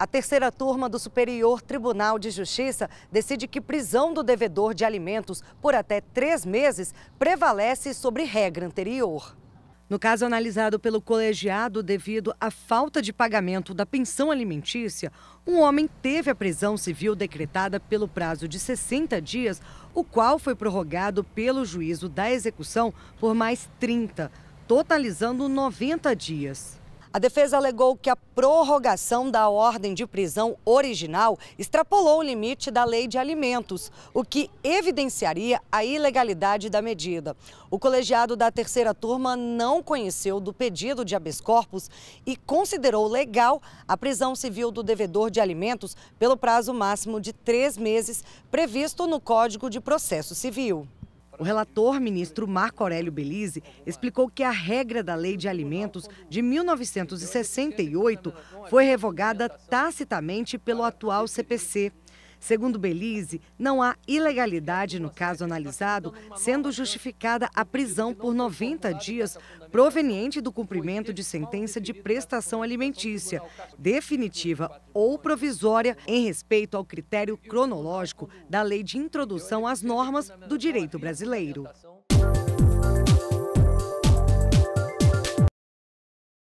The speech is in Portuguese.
A terceira turma do Superior Tribunal de Justiça decide que prisão do devedor de alimentos por até três meses prevalece sobre regra anterior. No caso analisado pelo colegiado devido à falta de pagamento da pensão alimentícia, um homem teve a prisão civil decretada pelo prazo de 60 dias, o qual foi prorrogado pelo juízo da execução por mais 30, totalizando 90 dias. A defesa alegou que a prorrogação da ordem de prisão original extrapolou o limite da lei de alimentos, o que evidenciaria a ilegalidade da medida. O colegiado da terceira turma não conheceu do pedido de habeas corpus e considerou legal a prisão civil do devedor de alimentos pelo prazo máximo de três meses previsto no Código de Processo Civil. O relator, ministro Marco Aurélio Belize, explicou que a regra da Lei de Alimentos de 1968 foi revogada tacitamente pelo atual CPC. Segundo Belize, não há ilegalidade no caso analisado, sendo justificada a prisão por 90 dias proveniente do cumprimento de sentença de prestação alimentícia, definitiva ou provisória, em respeito ao critério cronológico da Lei de Introdução às Normas do Direito Brasileiro.